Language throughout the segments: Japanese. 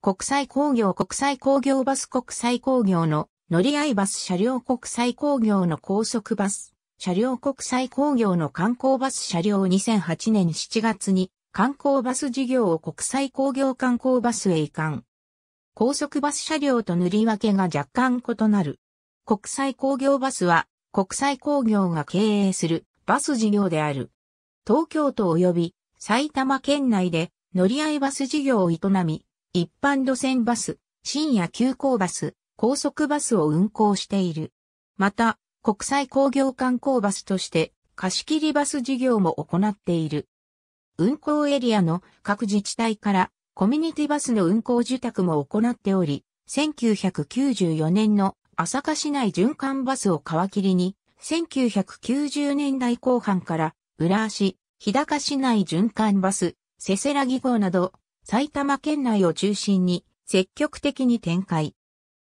国際工業国際工業バス国際工業の乗り合いバス車両国際工業の高速バス、車両国際工業の観光バス車両2008年7月に観光バス事業を国際工業観光バスへ移管。高速バス車両と塗り分けが若干異なる。国際工業バスは国際工業が経営するバス事業である。東京都及び埼玉県内で乗り合いバス事業を営み、一般路線バス、深夜急行バス、高速バスを運行している。また、国際工業観光バスとして貸切バス事業も行っている。運行エリアの各自治体からコミュニティバスの運行受託も行っており、1994年の朝霞市内循環バスを皮切りに、1990年代後半から、浦和市、日高市内循環バス、せせらぎ号など、埼玉県内を中心に積極的に展開。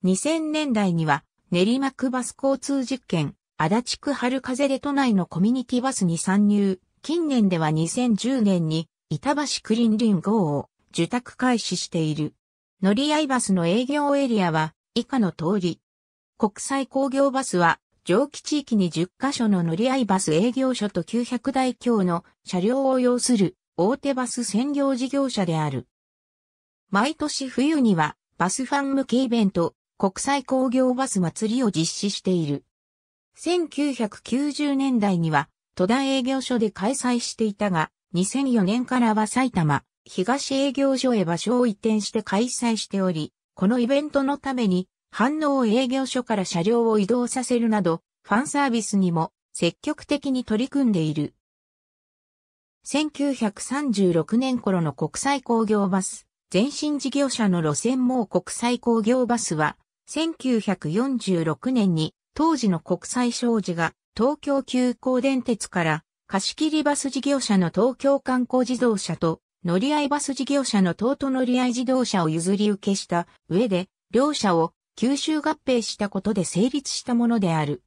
2000年代には練馬区バス交通実験、足立区春風で都内のコミュニティバスに参入。近年では2010年に板橋クリンリン号を受託開始している。乗り合いバスの営業エリアは以下の通り。国際工業バスは上記地域に10カ所の乗り合いバス営業所と900台強の車両を要する大手バス専業事業者である。毎年冬にはバスファン向けイベント、国際工業バス祭りを実施している。1990年代には戸田営業所で開催していたが、2004年からは埼玉、東営業所へ場所を移転して開催しており、このイベントのために、反応営業所から車両を移動させるなど、ファンサービスにも積極的に取り組んでいる。1936年頃の国際工業バス、前身事業者の路線網国際工業バスは、1946年に当時の国際商事が東京急行電鉄から貸切バス事業者の東京観光自動車と乗り合いバス事業者の東都乗り合い自動車を譲り受けした上で、両社を吸収合併したことで成立したものである。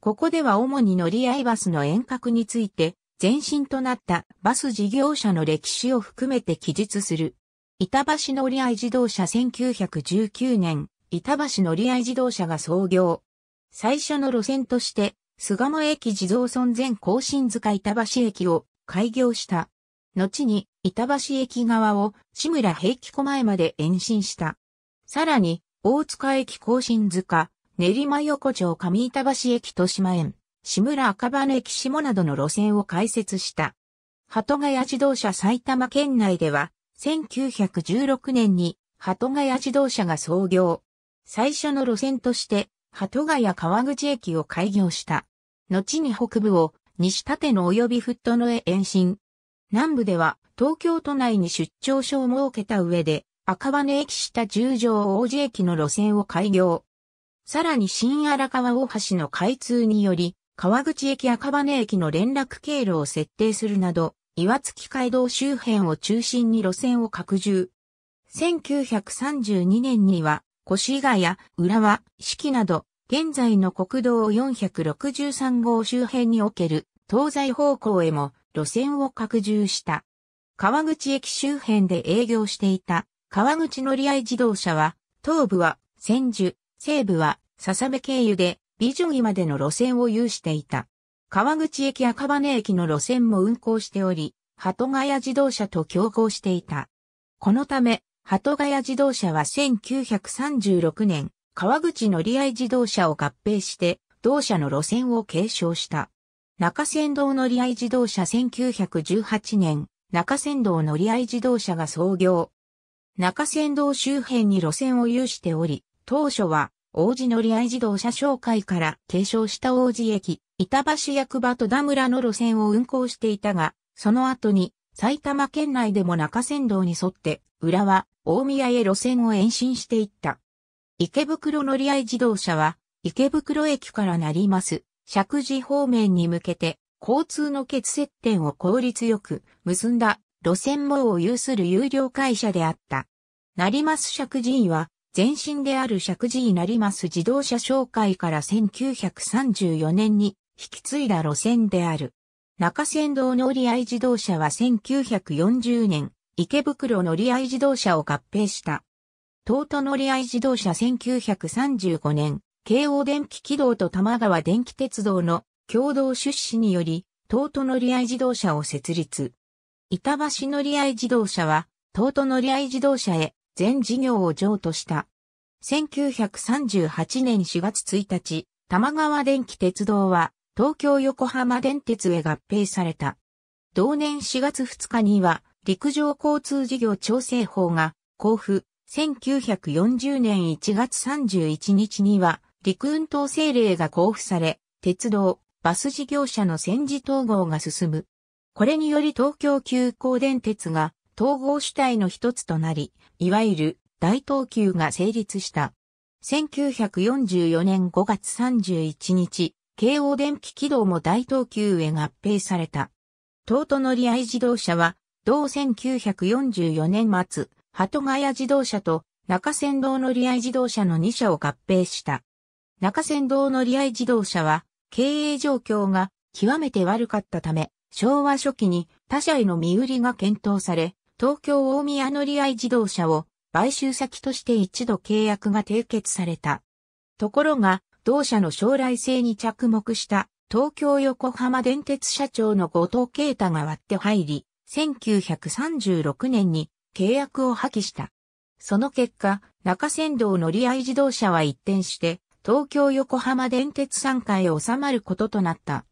ここでは主に乗り合いバスの遠隔について前身となったバス事業者の歴史を含めて記述する。板橋乗り合い自動車1919年、板橋乗り合い自動車が創業。最初の路線として、菅野駅地蔵村前更新塚板橋駅を開業した。後に、板橋駅側を志村平気湖前まで延伸した。さらに、大塚駅更新塚、練馬横丁上板橋駅豊島園、志村赤羽駅下などの路線を開設した。鳩ヶ谷自動車埼玉県内では、1916年に鳩ヶ谷自動車が創業。最初の路線として、鳩ヶ谷川口駅を開業した。後に北部を西縦の及びフットのへ延伸。南部では東京都内に出張所を設けた上で、赤羽駅下十条王子駅の路線を開業。さらに新荒川大橋の開通により、川口駅赤羽駅の連絡経路を設定するなど、岩月街道周辺を中心に路線を拡充。1932年には、越谷、浦和、四季など、現在の国道463号周辺における東西方向へも路線を拡充した。川口駅周辺で営業していた川口乗合自動車は、東部は千住、西部は笹部経由で美女木までの路線を有していた。川口駅赤羽駅の路線も運行しており、鳩ヶ谷自動車と競合していた。このため、鳩ヶ谷自動車は1936年、川口乗り合い自動車を合併して、同社の路線を継承した。中山道乗り合い自動車1918年、中山道乗り合い自動車が創業。中山道周辺に路線を有しており、当初は王子乗り合い自動車紹介から継承した王子駅、板橋役場戸田村の路線を運行していたが、その後に埼玉県内でも中山道に沿って、浦和、大宮へ路線を延伸していった。池袋乗り合い自動車は、池袋駅からなります、石寺方面に向けて、交通の欠接点を効率よく結んだ路線網を有する有料会社であった。成増石寺院は前身である石なります自動車商会から1934年に引き継いだ路線である。中山道乗り合い自動車は1940年、池袋乗り合い自動車を合併した。東都乗り合い自動車1935年、京王電気軌道と玉川電気鉄道の共同出資により、東都乗り合い自動車を設立。板橋乗り合い自動車は、東都乗り合い自動車へ全事業を譲渡した。1938年4月1日、玉川電気鉄道は東京横浜電鉄へ合併された。同年4月2日には陸上交通事業調整法が交付、1940年1月31日には陸運統制令が交付され、鉄道、バス事業者の戦時統合が進む。これにより東京急行電鉄が統合主体の一つとなり、いわゆる大東急が成立した。1944年5月31日、京王電気軌道も大東急へ合併された。東都乗合自動車は、同1944年末、鳩ヶ谷自動車と中山道乗合自動車の2社を合併した。中山道乗合自動車は、経営状況が極めて悪かったため、昭和初期に他社への身売りが検討され、東京大宮乗り合い自動車を買収先として一度契約が締結された。ところが、同社の将来性に着目した東京横浜電鉄社長の後藤啓太が割って入り、1936年に契約を破棄した。その結果、中山道乗り合い自動車は一転して、東京横浜電鉄傘下へ収まることとなった。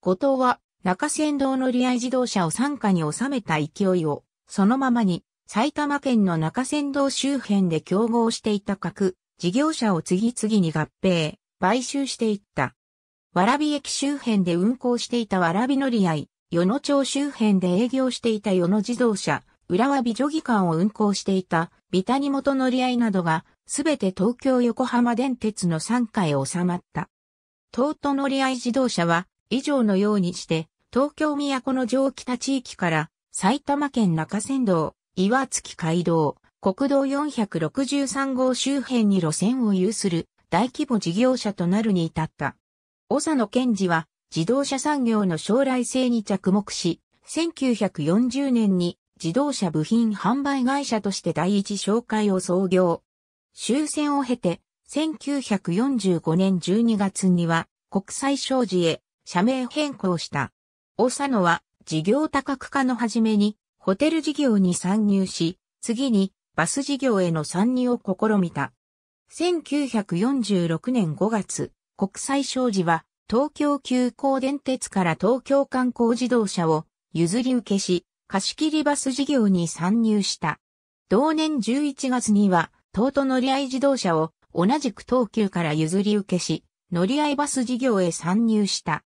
後藤は中山道乗り合い自動車を傘下に収めた勢いをそのままに埼玉県の中仙道周辺で競合していた各事業者を次々に合併、買収していった。蕨駅周辺で運行していた蕨乗り合い、与野町周辺で営業していた与野自動車、浦和美女技館を運行していたビタニ元乗り合いなどが、すべて東京横浜電鉄の参加へ収まった。東都乗り合い自動車は、以上のようにして、東京都の城北地域から埼玉県中山道、岩月街道、国道463号周辺に路線を有する大規模事業者となるに至った。長野賢治は自動車産業の将来性に着目し、1940年に自動車部品販売会社として第一紹介を創業。終戦を経て、1945年12月には国際商事へ社名変更した。長野は事業多角化のはじめに、ホテル事業に参入し、次にバス事業への参入を試みた。1946年5月、国際商事は東京急行電鉄から東京観光自動車を譲り受けし、貸切バス事業に参入した。同年11月には、東都乗り合い自動車を同じく東急から譲り受けし、乗り合いバス事業へ参入した。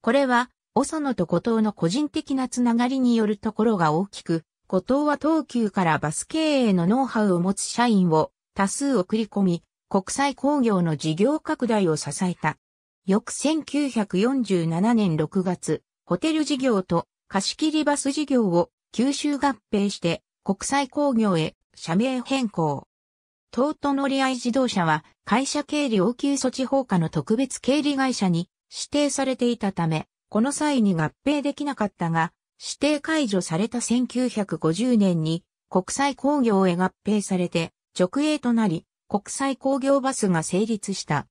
これは長野と後藤の個人的なつながりによるところが大きく、後藤は東急からバス経営のノウハウを持つ社員を多数送り込み、国際工業の事業拡大を支えた。翌1947年6月、ホテル事業と貸切バス事業を吸収合併して国際工業へ社名変更。東都乗り合い自動車は会社経理応急措置法下の特別経理会社に指定されていたため、この際に合併できなかったが、指定解除された1950年に国際工業へ合併されて直営となり、国際工業バスが成立した。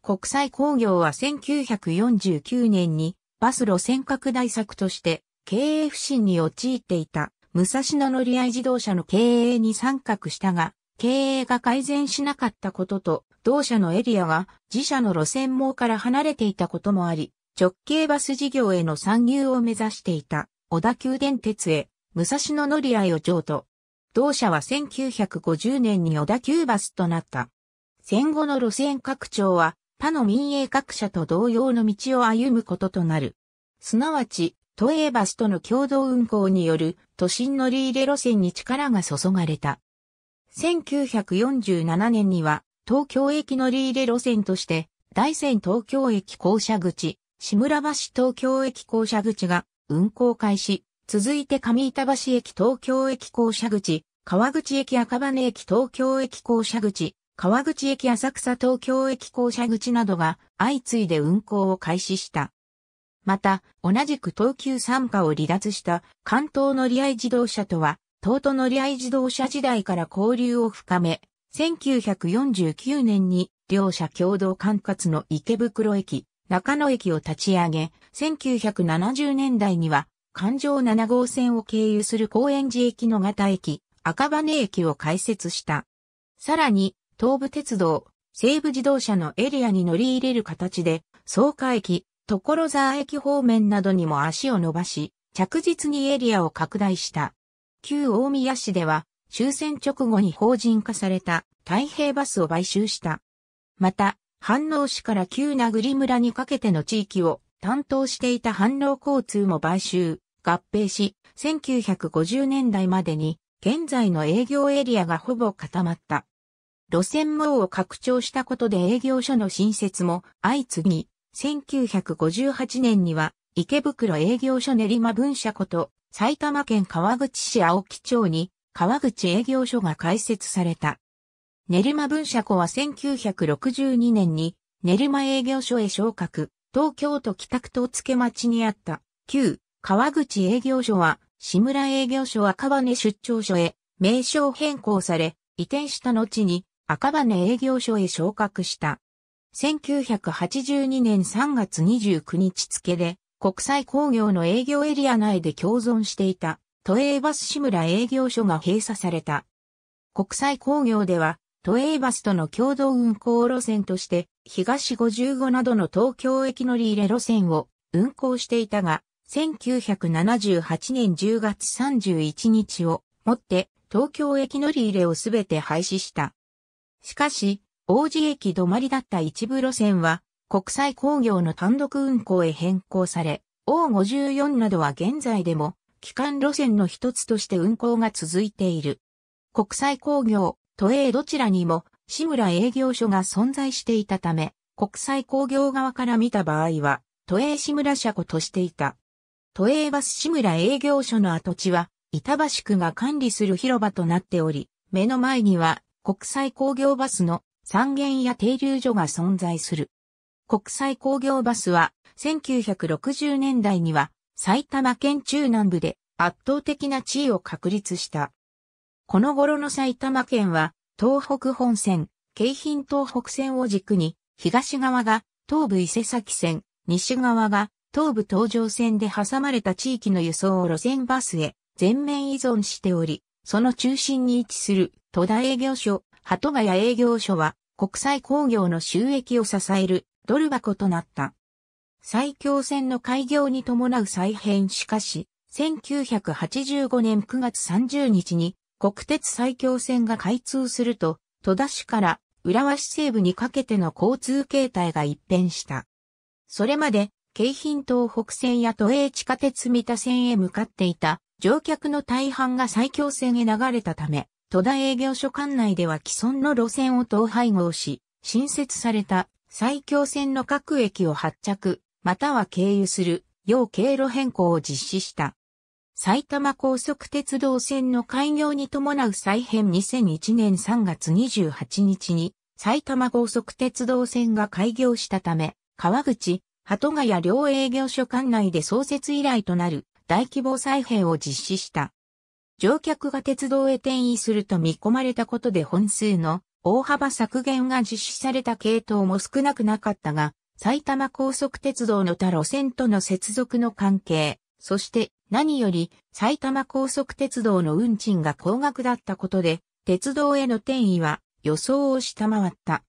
国際工業は1949年にバス路線拡大策として経営不振に陥っていた武蔵野乗り合い自動車の経営に参画したが、経営が改善しなかったことと、同社のエリアが自社の路線網から離れていたこともあり、直径バス事業への参入を目指していた小田急電鉄へ武蔵野乗り合いを譲渡。同社は1950年に小田急バスとなった。戦後の路線拡張は他の民営各社と同様の道を歩むこととなる。すなわち、都営バスとの共同運行による都心乗り入れ路線に力が注がれた。1947年には東京駅乗り入れ路線として大仙東京駅校舎口、志村橋東京駅校舎口が運行開始、続いて上板橋駅東京駅校舎口、川口駅赤羽駅東京駅校舎口、川口駅浅草東京駅校舎口などが相次いで運行を開始した。また、同じく東急参加を離脱した関東乗り合い自動車とは、東都乗り合い自動車時代から交流を深め、1949年に両社共同管轄の池袋駅、中野駅を立ち上げ、1970年代には、環状7号線を経由する高円寺駅の型駅、赤羽駅を開設した。さらに、東武鉄道、西武自動車のエリアに乗り入れる形で、草加駅、所沢駅方面などにも足を伸ばし、着実にエリアを拡大した。旧大宮市では、終戦直後に法人化された太平バスを買収した。また、飯能市から旧名栗村にかけての地域を担当していた飯能交通も買収、合併し、1950年代までに現在の営業エリアがほぼ固まった。路線網を拡張したことで営業所の新設も相次ぎ、1958年には池袋営業所練馬分社こと埼玉県川口市青木町に川口営業所が開設された。練馬文社庫は1962年に練馬営業所へ昇格、東京都北区と付町にあった旧川口営業所は志村営業所赤羽出張所へ名称変更され移転した後に赤羽営業所へ昇格した。1982年3月29日付で国際工業の営業エリア内で共存していた都営バス志村営業所が閉鎖された。国際工業では都営バスとの共同運行路線として、東55などの東京駅乗り入れ路線を運行していたが、1978年10月31日をもって東京駅乗り入れをすべて廃止した。しかし、王子駅止まりだった一部路線は国際工業の単独運行へ変更され、O54 などは現在でも基幹路線の一つとして運行が続いている。国際工業、都営どちらにも志村営業所が存在していたため、国際工業側から見た場合は、都営志村車庫としていた。都営バス志村営業所の跡地は、板橋区が管理する広場となっており、目の前には国際工業バスの三軒や停留所が存在する。国際工業バスは1960年代には埼玉県中南部で圧倒的な地位を確立した。この頃の埼玉県は、東北本線、京浜東北線を軸に、東側が東武伊勢崎線、西側が東武東上線で挟まれた地域の輸送を路線バスへ全面依存しており、その中心に位置する戸田営業所、鳩ヶ谷営業所は国際工業の収益を支えるドル箱となった。最強線の開業に伴う再編しかし、1985年9月30日に国鉄埼京線が開通すると、戸田市から浦和市西部にかけての交通形態が一変した。それまで、京浜東北線や都営地下鉄三田線へ向かっていた乗客の大半が埼京線へ流れたため、戸田営業所管内では既存の路線を統廃合し、新設された埼京線の各駅を発着、または経由する、要経路変更を実施した。埼玉高速鉄道線の開業に伴う再編2001年3月28日に埼玉高速鉄道線が開業したため、川口、鳩ヶ谷両営業所管内で創設以来となる大規模再編を実施した。乗客が鉄道へ転移すると見込まれたことで本数の大幅削減が実施された系統も少なくなかったが、埼玉高速鉄道の他路線との接続の関係、そして何より埼玉高速鉄道の運賃が高額だったことで、鉄道への転移は予想を下回った。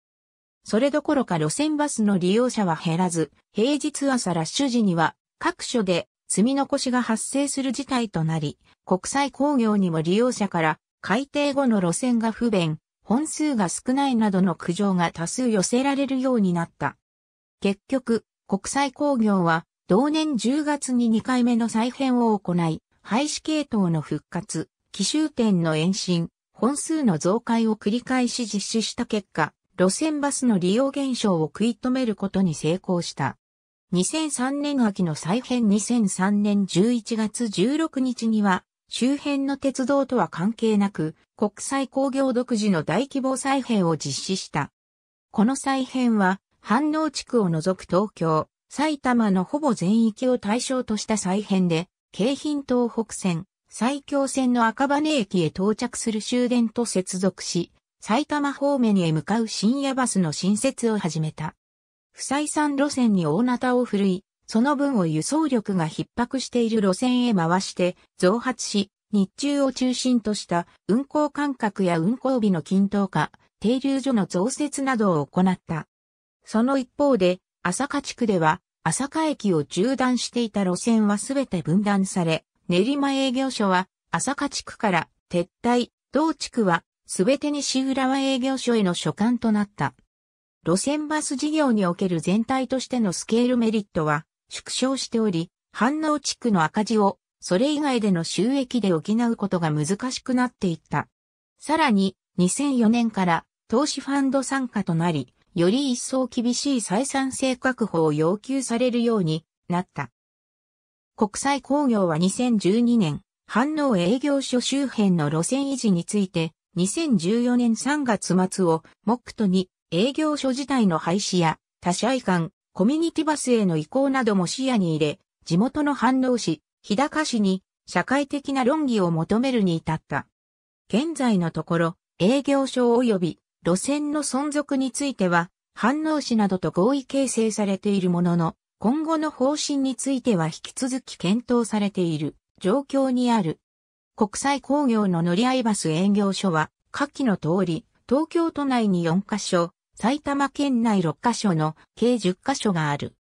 それどころか路線バスの利用者は減らず、平日朝ラッシュ時には各所で積み残しが発生する事態となり、国際工業にも利用者から改定後の路線が不便、本数が少ないなどの苦情が多数寄せられるようになった。結局、国際工業は同年10月に2回目の再編を行い、廃止系統の復活、奇襲点の延伸、本数の増改を繰り返し実施した結果、路線バスの利用減少を食い止めることに成功した。2003年秋の再編2003年11月16日には、周辺の鉄道とは関係なく、国際工業独自の大規模再編を実施した。この再編は、反応地区を除く東京、埼玉のほぼ全域を対象とした再編で、京浜東北線、埼京線の赤羽駅へ到着する終電と接続し、埼玉方面へ向かう深夜バスの新設を始めた。不採算路線に大なたを振るい、その分を輸送力が逼迫している路線へ回して増発し、日中を中心とした運行間隔や運行日の均等化、停留所の増設などを行った。その一方で、朝霞地区では朝霞駅を縦断していた路線はすべて分断され、練馬営業所は朝霞地区から撤退、同地区はすべて西浦和営業所への所管となった。路線バス事業における全体としてのスケールメリットは縮小しており、反応地区の赤字をそれ以外での収益で補うことが難しくなっていった。さらに2004年から投資ファンド参加となり、より一層厳しい採算性確保を要求されるようになった。国際工業は2012年、反応営業所周辺の路線維持について、2014年3月末を目途に営業所自体の廃止や他社移管、コミュニティバスへの移行なども視野に入れ、地元の反応市、日高市に社会的な論議を求めるに至った。現在のところ、営業所及び路線の存続については、反応市などと合意形成されているものの、今後の方針については引き続き検討されている状況にある。国際工業の乗り合いバス営業所は、下記の通り、東京都内に4カ所、埼玉県内6カ所の計10カ所がある。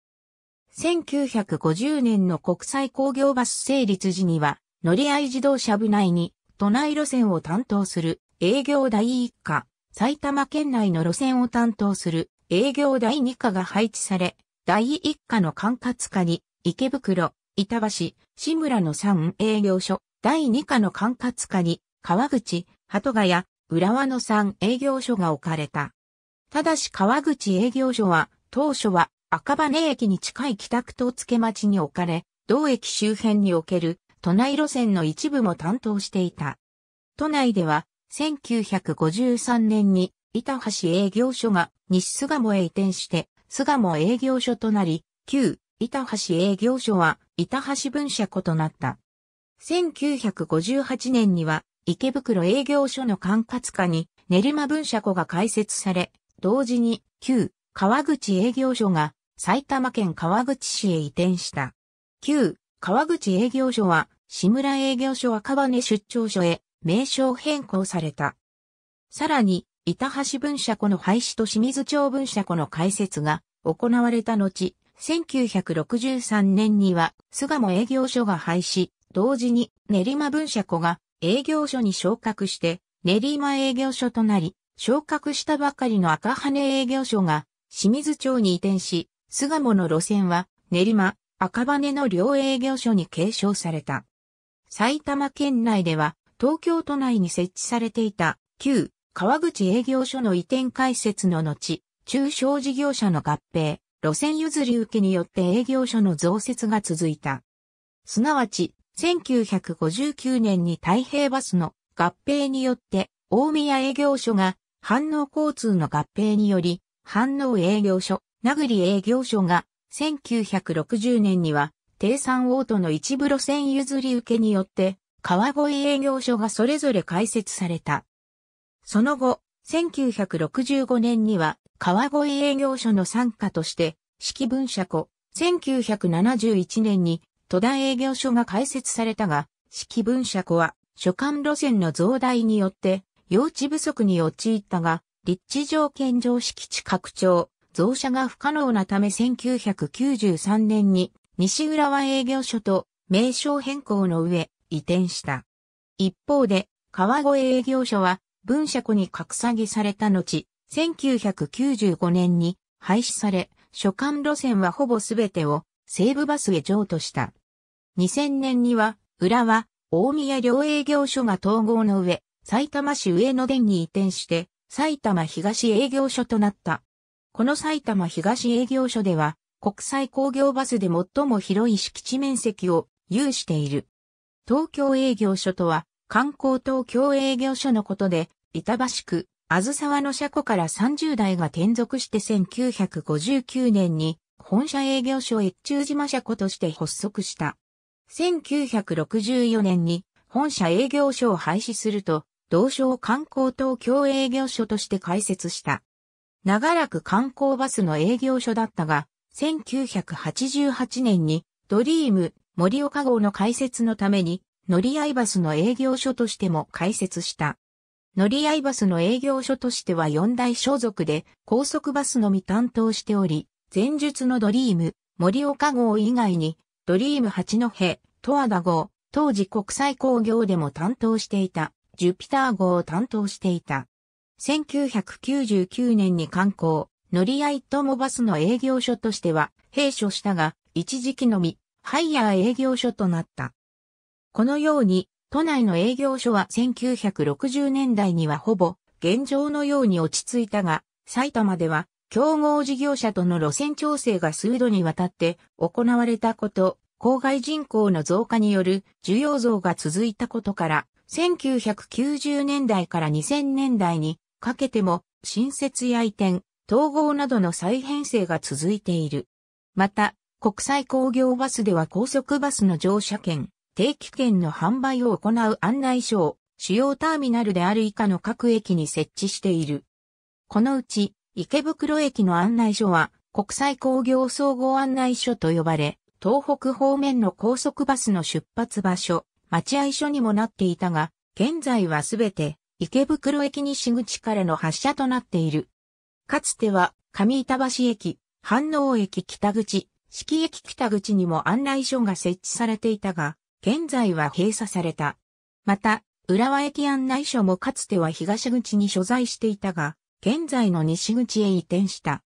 1950年の国際工業バス成立時には、乗り合い自動車部内に都内路線を担当する営業第一課、埼玉県内の路線を担当する営業第2課が配置され、第1課の管轄下に池袋、板橋、志村の3営業所、第2課の管轄下に川口、鳩ヶ谷、浦和の3営業所が置かれた。ただし川口営業所は当初は赤羽駅に近い北区と付町に置かれ、同駅周辺における都内路線の一部も担当していた。都内では1953年に板橋営業所が西巣鴨へ移転して、巣鴨営業所となり、旧板橋営業所は板橋分社庫となった。1958年には池袋営業所の管轄下に練馬分社庫が開設され、同時に旧川口営業所が埼玉県川口市へ移転した。旧川口営業所は志村営業所赤羽出張所へ、名称変更された。さらに、板橋分社庫の廃止と清水町分社庫の開設が行われた後、1963年には菅野営業所が廃止、同時に練馬分社庫が営業所に昇格して練馬営業所となり、昇格したばかりの赤羽営業所が清水町に移転し、菅野の路線は練馬、赤羽の両営業所に継承された。埼玉県内では東京都内に設置されていた旧川口営業所の移転開設の後、中小事業者の合併、路線譲り受けによって営業所の増設が続いた。すなわち、1959年に太平バスの合併によって、大宮営業所が、反応交通の合併により、反応営業所、名栗営業所が、1960年には、低山オートの一部路線譲り受けによって、川越営業所がそれぞれ開設された。その後、1965年には川越営業所の参加として、式文社庫、1971年に戸田営業所が開設されたが、式文社庫は所管路線の増大によって、用地不足に陥ったが、立地条件上敷地拡張、増車が不可能なため1993年に西浦和営業所と名称変更の上、移転した。一方で、川越営業所は文社庫に格下げされた後、1995年に廃止され、所管路線はほぼすべてを西武バスへ譲渡した。2000年には、浦和、大宮両営業所が統合の上、埼玉市上野電に移転して、埼玉東営業所となった。この埼玉東営業所では、国際工業バスで最も広い敷地面積を有している。東京営業所とは、観光東京営業所のことで、板橋区、あずさわの車庫から30代が転属して1959年に、本社営業所越中島車庫として発足した。1964年に、本社営業所を廃止すると、同省観光東京営業所として開設した。長らく観光バスの営業所だったが、1988年にドリーム森岡号の開設のために、乗り合いバスの営業所としても開設した。乗り合いバスの営業所としては4大所属で高速バスのみ担当しており、前述のドリーム、森岡号以外に、ドリーム八戸、十和田号、当時国際工業でも担当していた、ジュピター号を担当していた。1999年に観光、乗り合い友バスの営業所としては閉所したが、一時期のみハイヤー営業所となった。このように、都内の営業所は1960年代にはほぼ現状のように落ち着いたが、埼玉では競合事業者との路線調整が数度にわたって行われたこと、郊外人口の増加による需要増が続いたことから、1990年代から2000年代にかけても新設や移転、統合などの再編成が続いている。また、国際工業バスでは高速バスの乗車券、定期券の販売を行う案内所を主要ターミナルである以下の各駅に設置している。このうち池袋駅の案内所は国際工業総合案内所と呼ばれ、東北方面の高速バスの出発場所、待合所にもなっていたが、現在はすべて池袋駅西口からの発車となっている。かつては上板橋駅、飯能駅北口、敷駅北口にも案内所が設置されていたが、現在は閉鎖された。また、浦和駅案内所もかつては東口に所在していたが、現在の西口へ移転した。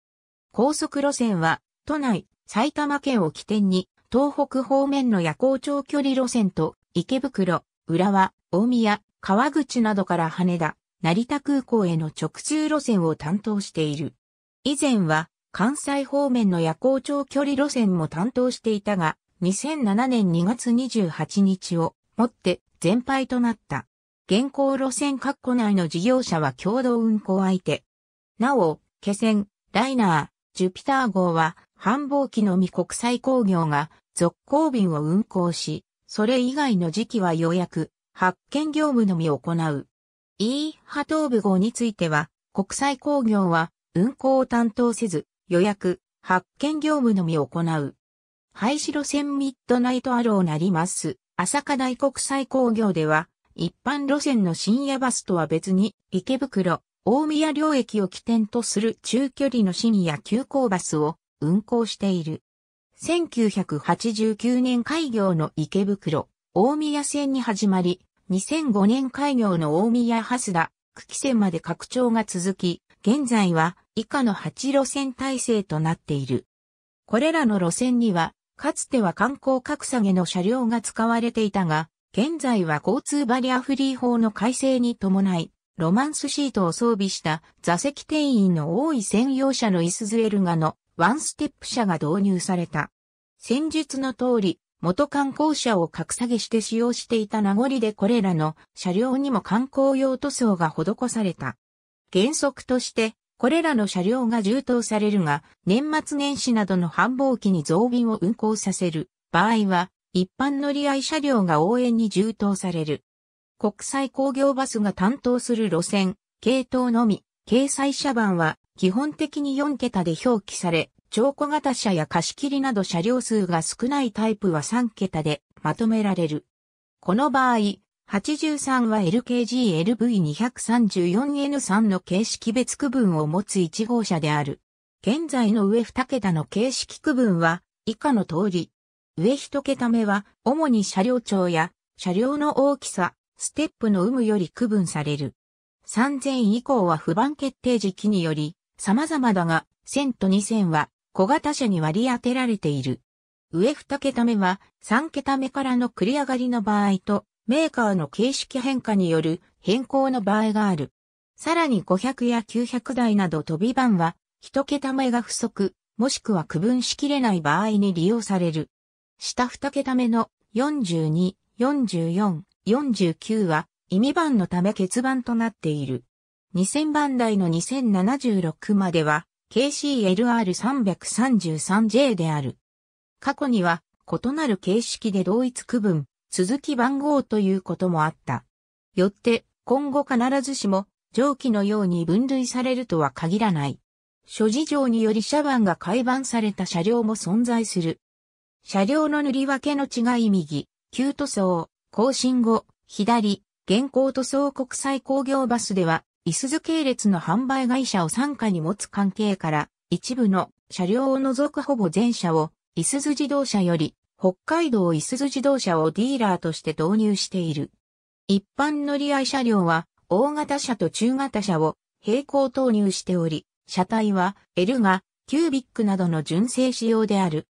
高速路線は、都内、埼玉県を起点に、東北方面の夜行長距離路線と、池袋、浦和、大宮、川口などから羽田、成田空港への直通路線を担当している。以前は、関西方面の夜行長距離路線も担当していたが、2007年2月28日をもって全廃となった。現行路線括弧内の事業者は共同運行相手。なお、気仙、ライナー、ジュピター号は繁忙期のみ国際工業が続行便を運行し、それ以外の時期は予約、発見業務のみ行う。E 波東部号については、国際工業は運行を担当せず、予約、発見業務のみ行う。廃止路線ミッドナイトアローなります。朝霞大国際工業では、一般路線の深夜バスとは別に、池袋、大宮両駅を起点とする中距離の深夜急行バスを運行している。1989年開業の池袋、大宮線に始まり、2005年開業の大宮蓮田、久喜線まで拡張が続き、現在は以下の8路線体制となっている。これらの路線には、かつては観光格下げの車両が使われていたが、現在は交通バリアフリー法の改正に伴い、ロマンスシートを装備した座席定員の多い専用車のイスズエルガのワンステップ車が導入された。先述の通り、元観光車を格下げして使用していた名残でこれらの車両にも観光用塗装が施された。原則としてこれらの車両が充当されるが、年末年始などの繁忙期に増便を運行させる場合は、一般乗り合い車両が応援に充当される。国際工業バスが担当する路線、系統のみ、掲載車番は基本的に4桁で表記され、超小型車や貸し切りなど車両数が少ないタイプは3桁でまとめられる。この場合、83は LKGLV234N3 の形式別区分を持つ1号車である。現在の上2桁の形式区分は以下の通り。上1桁目は主に車両長や車両の大きさ、ステップの有無より区分される。3000以降は不番決定時期により様々だが1000と2000は小型車に割り当てられている。上2桁目は3桁目からの繰り上がりの場合とメーカーの形式変化による変更の場合がある。さらに500や900台など飛び番は、一桁目が不足、もしくは区分しきれない場合に利用される。下二桁目の42、44、49は、意味番のため欠番となっている。2000番台の2076までは、KCLR333J である。過去には、異なる形式で同一区分、続き番号ということもあった。よって、今後必ずしも、蒸気のように分類されるとは限らない。諸事情により車番が改版された車両も存在する。車両の塗り分けの違い右、旧塗装、更新後、左、現行塗装国際工業バスでは、イスズ系列の販売会社を傘下に持つ関係から、一部の車両を除くほぼ全車を、イスズ自動車より北海道いすゞ自動車をディーラーとして導入している。一般乗り合い車両は、大型車と中型車を並行投入しており、車体は L がキュービックなどの純正仕様である。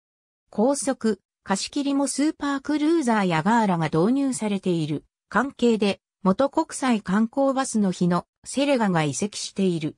高速、貸し切りもスーパークルーザーやガーラが導入されている関係で、元国際観光バスの日のセレガが移籍している。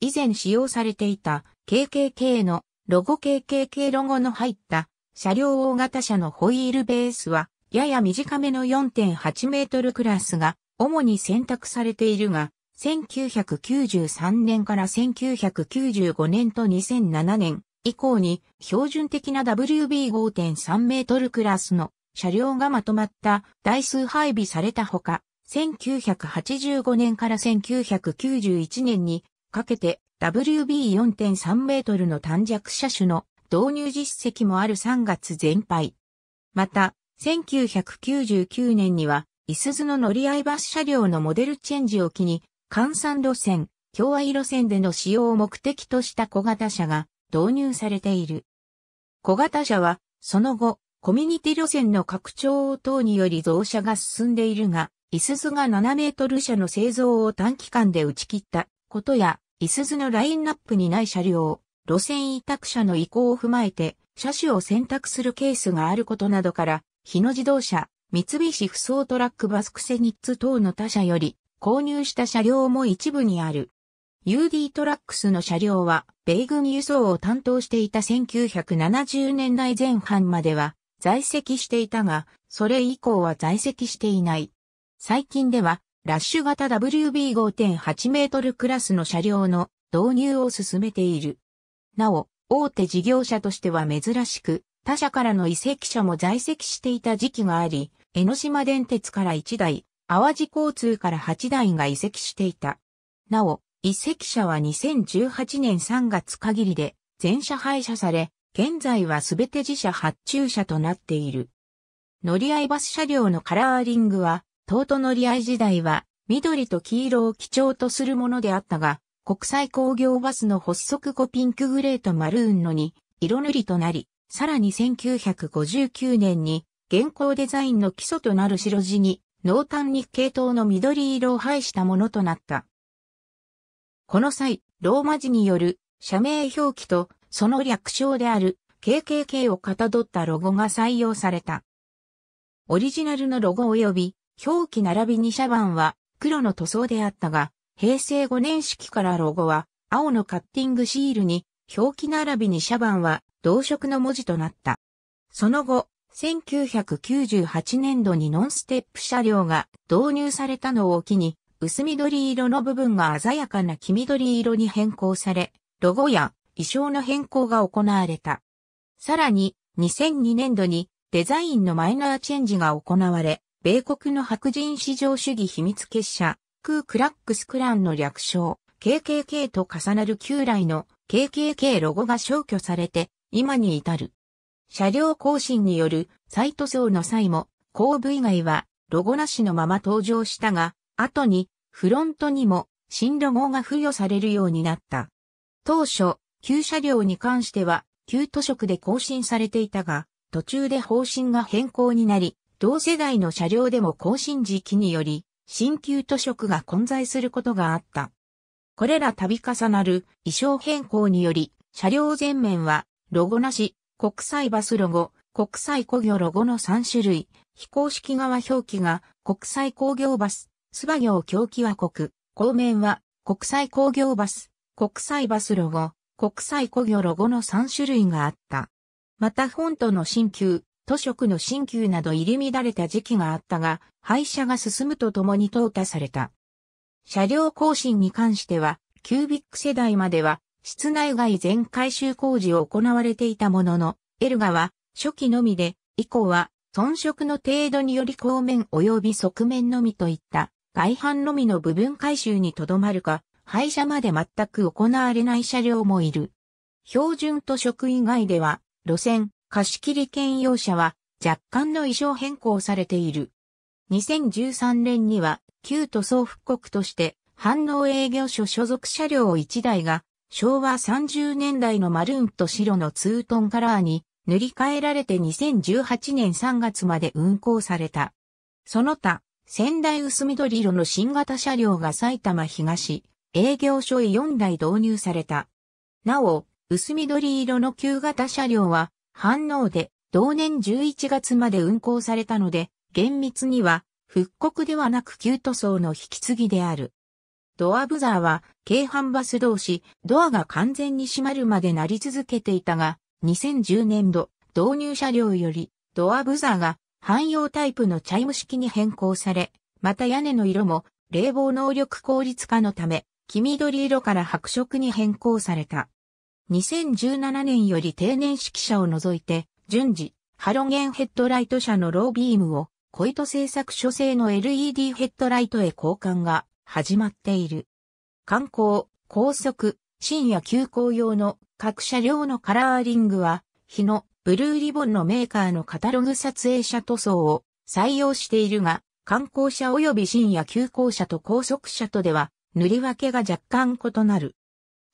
以前使用されていた KKK のロゴ KKK ロゴの入った車両大型車のホイールベースは、やや短めの4.8メートルクラスが、主に選択されているが、1993年から1995年と2007年以降に標準的な WB5.3 メートルクラスの車両がまとまった台数配備されたほか、1985年から1991年にかけて WB4.3 メートルの短尺車種の導入実績もある3月全敗。また、1999年には、いすずの乗り合いバス車両のモデルチェンジを機に、換算路線、共愛路線での使用を目的とした小型車が導入されている。小型車は、その後、コミュニティ路線の拡張等により増車が進んでいるが、いすずが7メートル車の製造を短期間で打ち切ったことや、いすずのラインナップにない車両、路線委託者の意向を踏まえて、車種を選択するケースがあることなどから、日野自動車、三菱不走トラックバスクセニッツ等の他社より、購入した車両も一部にある。UD トラックスの車両は、米軍輸送を担当していた1970年代前半までは、在籍していたが、それ以降は在籍していない。最近では、ラッシュ型 WB5.8 メートルクラスの車両の導入を進めている。なお、大手事業者としては珍しく、他社からの移籍者も在籍していた時期があり、江ノ島電鉄から1台、淡路交通から8台が移籍していた。なお、移籍者は2018年3月限りで、全社廃車され、現在はすべて自社発注車となっている。乗り合いバス車両のカラーリングは、東都乗り合い時代は、緑と黄色を基調とするものであったが、国際工業バスの発足後ピンクグレーとマルーンのに色塗りとなり、さらに1959年に現行デザインの基礎となる白地に濃淡に系統の緑色を配したものとなった。この際、ローマ字による社名表記とその略称である KKK をかたどったロゴが採用された。オリジナルのロゴ及び表記並びにシャバンは黒の塗装であったが、平成5年式からロゴは青のカッティングシールに表記並びにシャバンは同色の文字となった。その後、1998年度にノンステップ車両が導入されたのを機に、薄緑色の部分が鮮やかな黄緑色に変更され、ロゴや衣装の変更が行われた。さらに、2002年度にデザインのマイナーチェンジが行われ、米国の白人至上主義秘密結社、空クラックスクランの略称、KKK と重なる旧来の KKK ロゴが消去されて、今に至る。車両更新による再塗装の際も、後部以外はロゴなしのまま登場したが、後にフロントにも新ロゴが付与されるようになった。当初、旧車両に関しては旧塗色で更新されていたが、途中で方針が変更になり、同世代の車両でも更新時期により、新旧都色が混在することがあった。これら度重なる衣装変更により、車両前面はロゴなし、国際バスロゴ、国際工業ロゴの3種類、非公式側表記が国際工業バス、スバ行狂気は国、後面は国際工業バス、国際バスロゴ、国際工業ロゴの3種類があった。またフォントの新旧、都職の新旧など入り乱れた時期があったが、廃車が進むとともに淘汰された。車両更新に関しては、キュービック世代までは、室内外全改修工事を行われていたものの、エルガは初期のみで、以降は、遜色の程度により後面及び側面のみといった、外反のみの部分改修にとどまるか、廃車まで全く行われない車両もいる。標準と職以外では、路線、貸切兼用車は若干の異常変更されている。2013年には旧塗装復刻として反応営業所所属車両1台が昭和30年代のマルーンと白のツートンカラーに塗り替えられて2018年3月まで運行された。その他、仙台薄緑色の新型車両が埼玉東営業所へ4台導入された。なお、薄緑色の旧型車両は反応で同年11月まで運行されたので、厳密には復刻ではなく旧塗装の引き継ぎである。ドアブザーは軽半バス同士、ドアが完全に閉まるまでなり続けていたが、2010年度導入車両よりドアブザーが汎用タイプのチャイム式に変更され、また屋根の色も冷房能力効率化のため、黄緑色から白色に変更された。2017年より定年式車を除いて、順次、ハロゲンヘッドライト車のロービームを、コイト製作所製の LED ヘッドライトへ交換が始まっている。観光、高速、深夜急行用の各車両のカラーリングは、日のブルーリボンのメーカーのカタログ撮影車塗装を採用しているが、観光車及び深夜急行車と高速車とでは塗り分けが若干異なる。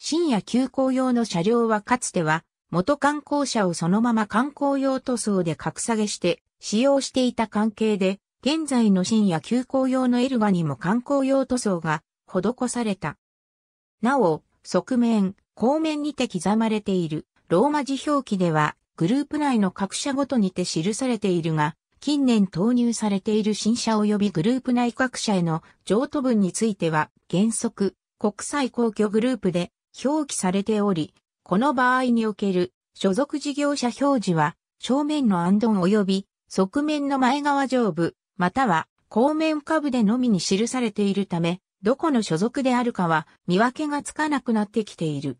深夜急行用の車両はかつては、元観光車をそのまま観光用塗装で格下げして使用していた関係で、現在の深夜急行用のエルガにも観光用塗装が施された。なお、側面、後面にて刻まれているローマ字表記では、グループ内の各社ごとにて記されているが、近年投入されている新車及びグループ内各社への譲渡分については、原則、国際公共グループで表記されており、この場合における所属事業者表示は正面のアンドン及び側面の前側上部、または後面下部でのみに記されているため、どこの所属であるかは見分けがつかなくなってきている。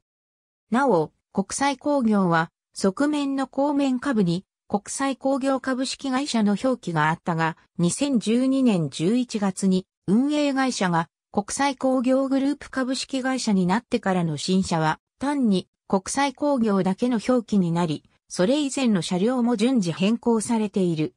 なお、国際工業は側面の後面下部に国際工業株式会社の表記があったが、2012年11月に運営会社が国際工業グループ株式会社になってからの新車は、単に国際工業だけの表記になり、それ以前の車両も順次変更されている。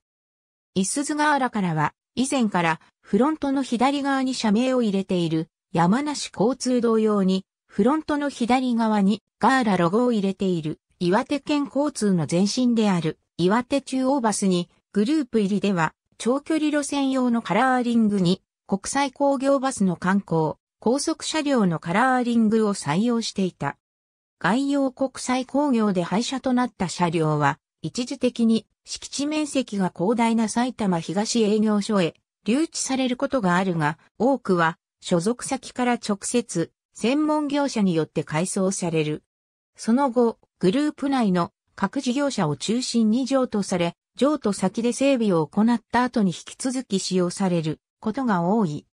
イスズガーラからは、以前からフロントの左側に社名を入れている山梨交通同様に、フロントの左側にガーラロゴを入れている岩手県交通の前身である岩手中央バスにグループ入りでは長距離路線用のカラーリングに国際工業バスの観光、高速車両のカラーリングを採用していた。外洋国際工業で廃車となった車両は、一時的に敷地面積が広大な埼玉東営業所へ留置されることがあるが、多くは所属先から直接専門業者によって改装される。その後、グループ内の各事業者を中心に譲渡され、譲渡先で整備を行った後に引き続き使用されることが多い。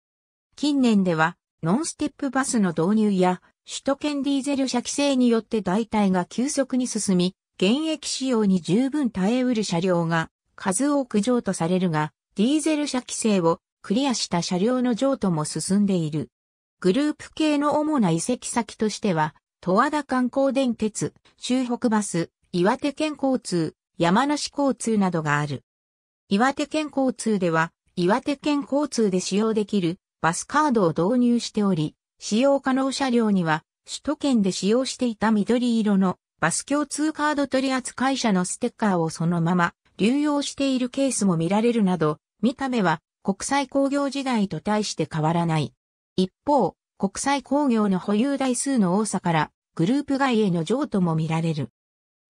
近年では、ノンステップバスの導入や、首都圏ディーゼル車規制によって代替が急速に進み、現役仕様に十分耐えうる車両が数多く譲渡されるが、ディーゼル車規制をクリアした車両の譲渡も進んでいる。グループ系の主な移籍先としては、十和田観光電鉄、周北バス、岩手県交通、山梨交通などがある。岩手県交通では、岩手県交通で使用できるバスカードを導入しており、使用可能車両には首都圏で使用していた緑色のバス共通カード取扱い者のステッカーをそのまま流用しているケースも見られるなど、見た目は国際工業時代と対して変わらない。一方、国際工業の保有台数の多さからグループ外への譲渡も見られる。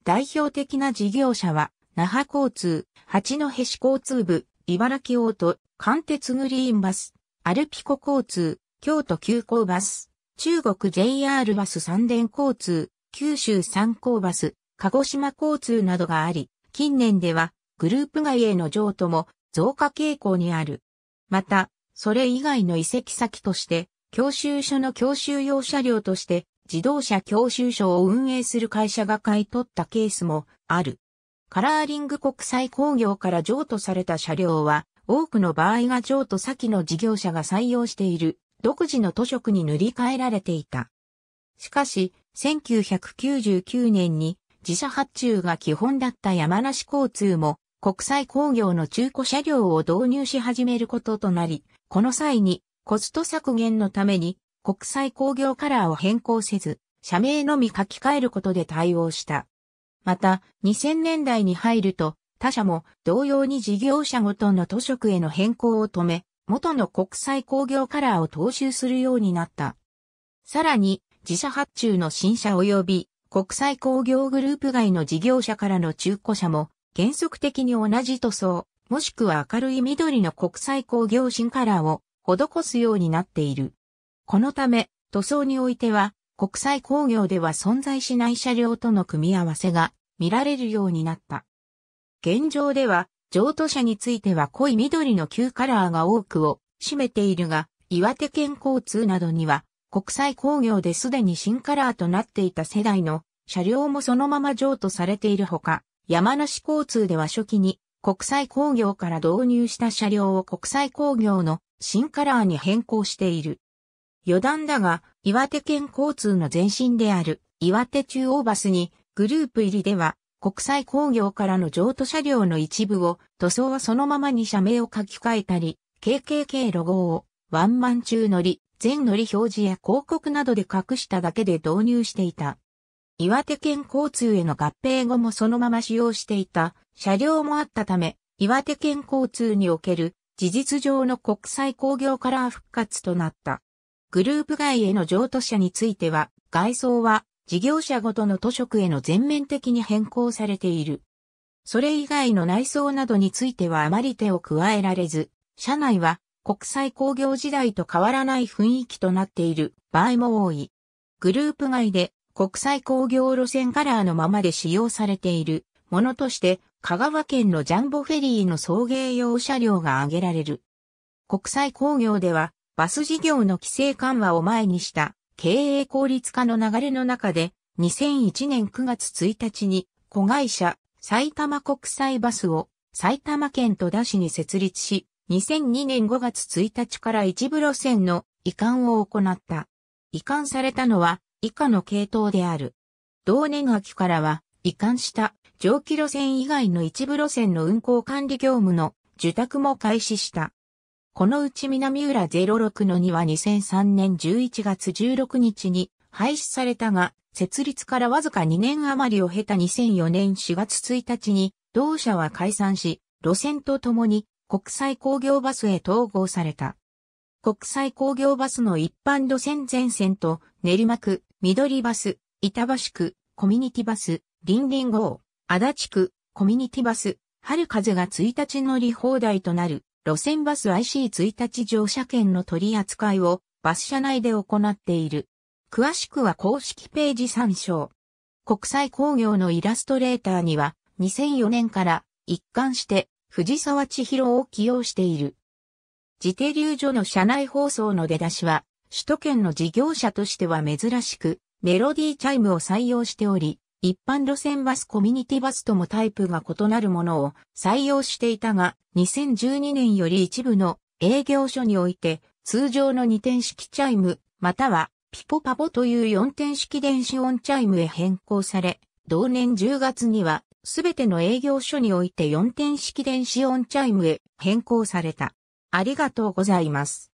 代表的な事業者は、那覇交通、八戸市交通部、茨城オート、関鉄グリーンバス、アルピコ交通、京都急行バス、中国 JR バス三電交通、九州三高バス、鹿児島交通などがあり、近年ではグループ外への譲渡も増加傾向にある。また、それ以外の移籍先として、教習所の教習用車両として自動車教習所を運営する会社が買い取ったケースもある。カラーリング国際工業から譲渡された車両は、多くの場合が譲渡先の事業者が採用している独自の塗色に塗り替えられていた。しかし、1999年に自社発注が基本だった山梨交通も国際工業の中古車両を導入し始めることとなり、この際にコスト削減のために国際工業カラーを変更せず、社名のみ書き換えることで対応した。また、2000年代に入ると、他社も同様に事業者ごとの図色への変更を止め、元の国際工業カラーを踏襲するようになった。さらに、自社発注の新車及び国際工業グループ外の事業者からの中古車も原則的に同じ塗装、もしくは明るい緑の国際工業新カラーを施すようになっている。このため、塗装においては、国際工業では存在しない車両との組み合わせが見られるようになった。現状では、譲渡車については濃い緑の旧カラーが多くを占めているが、岩手県交通などには国際工業ですでに新カラーとなっていた世代の車両もそのまま譲渡されているほか、山梨交通では初期に国際工業から導入した車両を国際工業の新カラーに変更している。余談だが、岩手県交通の前身である岩手中央バスにグループ入りでは国際工業からの譲渡車両の一部を塗装はそのままに社名を書き換えたり、KKK ロゴをワンマン中乗り、全乗り表示や広告などで隠しただけで導入していた。岩手県交通への合併後もそのまま使用していた車両もあったため、岩手県交通における事実上の国際工業カラー復活となった。グループ外への譲渡者については、外装は事業者ごとの都職への全面的に変更されている。それ以外の内装などについてはあまり手を加えられず、社内は国際工業時代と変わらない雰囲気となっている場合も多い。グループ外で国際工業路線カラーのままで使用されているものとして香川県のジャンボフェリーの送迎用車両が挙げられる。国際工業ではバス事業の規制緩和を前にした経営効率化の流れの中で、2001年9月1日に子会社埼玉国際バスを埼玉県戸田市に設立し、2002年5月1日から一部路線の移管を行った。移管されたのは以下の系統である。同年秋からは移管した上記路線以外の一部路線の運行管理業務の受託も開始した。このうち南浦06の2は2003年11月16日に廃止されたが、設立からわずか2年余りを経た2004年4月1日に、同社は解散し、路線とともに国際工業バスへ統合された。国際工業バスの一般路線全線と練馬区、緑バス、板橋区、コミュニティバス、林林号、足立区、コミュニティバス、春風が1日乗り放題となる路線バス IC1 日乗車券の取り扱いをバス車内で行っている。詳しくは公式ページ参照。国際工業のイラストレーターには2004年から一貫して藤沢千尋を起用している。自停留所の車内放送の出だしは首都圏の事業者としては珍しくメロディーチャイムを採用しており、一般路線バスコミュニティバスともタイプが異なるものを採用していたが、2012年より一部の営業所において、通常の2点式チャイム、またはピポパポという4点式電子音チャイムへ変更され、同年10月には、すべての営業所において4点式電子音チャイムへ変更された。ありがとうございます。